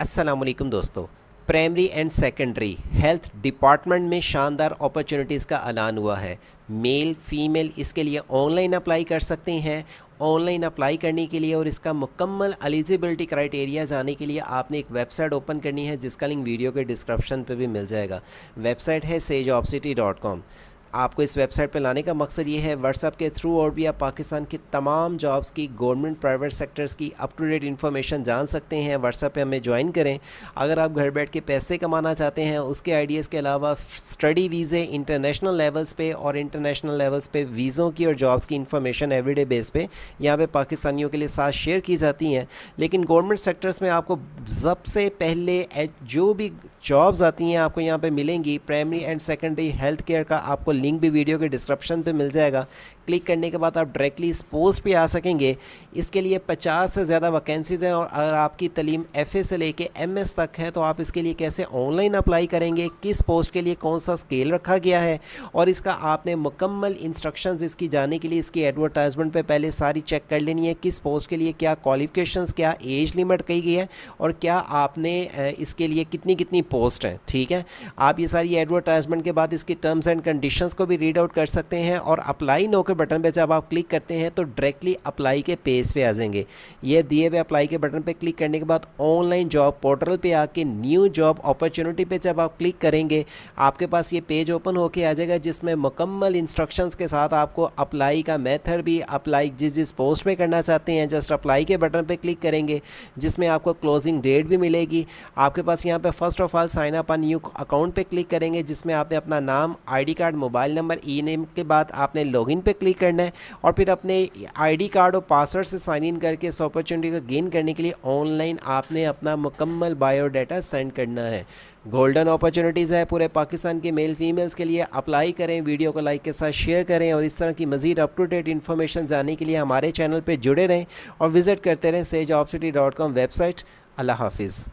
असलकम दोस्तों primary and secondary health department में शानदार अपॉर्चुनिटीज़ का ऐलान हुआ है मेल फीमेल इसके लिए ऑनलाइन अप्लाई कर सकते हैं ऑनलाइन अप्लाई करने के लिए और इसका मुकम्मल एलिजिबिलिटी क्राइटेरिया जाने के लिए आपने एक वेबसाइट ओपन करनी है जिसका लिंक वीडियो के डिस्क्रिप्शन पे भी मिल जाएगा वेबसाइट है सेज आपको इस वेबसाइट पर लाने का मकसद ये है व्हाट्सअप के थ्रू और भी आप पाकिस्तान की तमाम जॉब्स की गवर्नमेंट प्राइवेट सेक्टर्स की अप टू डेट इन्फॉर्मेशन जान सकते हैं व्हाट्सअप पर हमें ज्वाइन करें अगर आप घर बैठ के पैसे कमाना चाहते हैं उसके आइडियाज़ के अलावा स्टडी वीज़े इंटरनेशनल लेवल्स पे और इंटरनेशनल लेवल्स पे वीज़ों की और जॉब्स की इन्फॉर्मेशन एवरीडे बेस पे यहाँ पे पाकिस्तानियों के लिए साथ शेयर की जाती हैं लेकिन गवर्नमेंट सेक्टर्स में आपको सबसे पहले जो भी जॉब्स आती हैं आपको यहाँ पर मिलेंगी primary and secondary health care का आपको लिंक भी वीडियो के डिस्क्रिप्शन पे मिल जाएगा क्लिक करने के बाद आप डायरेक्टली इस पोस्ट पे आ सकेंगे इसके लिए 50 से ज़्यादा वैकेंसीज़ हैं और अगर आपकी तलीम एफ से लेके एम तक है तो आप इसके लिए कैसे ऑनलाइन अप्लाई करेंगे किस पोस्ट के लिए कौन सा स्केल रखा गया है और इसका आपने मुकम्मल इंस्ट्रक्शन इसकी जाने के लिए इसकी एडवर्टाइजमेंट पर पहले सारी चेक कर लेनी है किस पोस्ट के लिए क्या क्वालिफिकेशन क्या एज लिमिट कही गई है और क्या आपने इसके लिए कितनी कितनी पोस्ट हैं ठीक है आप ये सारी एडवर्टाइजमेंट के बाद इसकी टर्म्स एंड कंडीशन ऑप्शंस को भी रीड आउट कर सकते हैं और अप्लाई नो के बटन पे जब आप क्लिक करते हैं तो डायरेक्टली अप्लाई के पेज पे आ जाएंगे ये दिए हुए अप्लाई के बटन पे क्लिक करने के बाद ऑनलाइन जॉब पोर्टल पे आके न्यू जॉब अपॉर्चुनिटी पे जब आप क्लिक करेंगे आपके पास ये पेज ओपन होके आ जाएगा जिसमें मुकम्मल इंस्ट्रक्शन के साथ आपको अप्लाई का मेथड भी अप्लाई जिस जिस पोस्ट पर करना चाहते हैं जस्ट अप्लाई के बटन पर क्लिक करेंगे जिसमें आपको क्लोजिंग डेट भी मिलेगी आपके पास यहाँ पर first of all sign up new account पर क्लिक करेंगे जिसमें आपने अपना नाम ID card mobile mobile number ई नेम के बाद आपने लॉगिन पे क्लिक करना है और फिर अपने आईडी कार्ड और पासवर्ड से साइन इन करके इस अपॉर्चुनिटी को गेन करने के लिए ऑनलाइन आपने अपना मुकम्मल बायोडाटा सेंड करना है गोल्डन अपॉर्चुनिटीज़ है पूरे पाकिस्तान के मेल फीमेल्स के लिए अप्लाई करें वीडियो को लाइक के साथ शेयर करें और इस तरह की मजीद अप टू डेट इन्फॉर्मेशन जानने के लिए हमारे चैनल पर जुड़े रहें और विज़िट करते रहें सेज वेबसाइट अल्लाह हाफिज़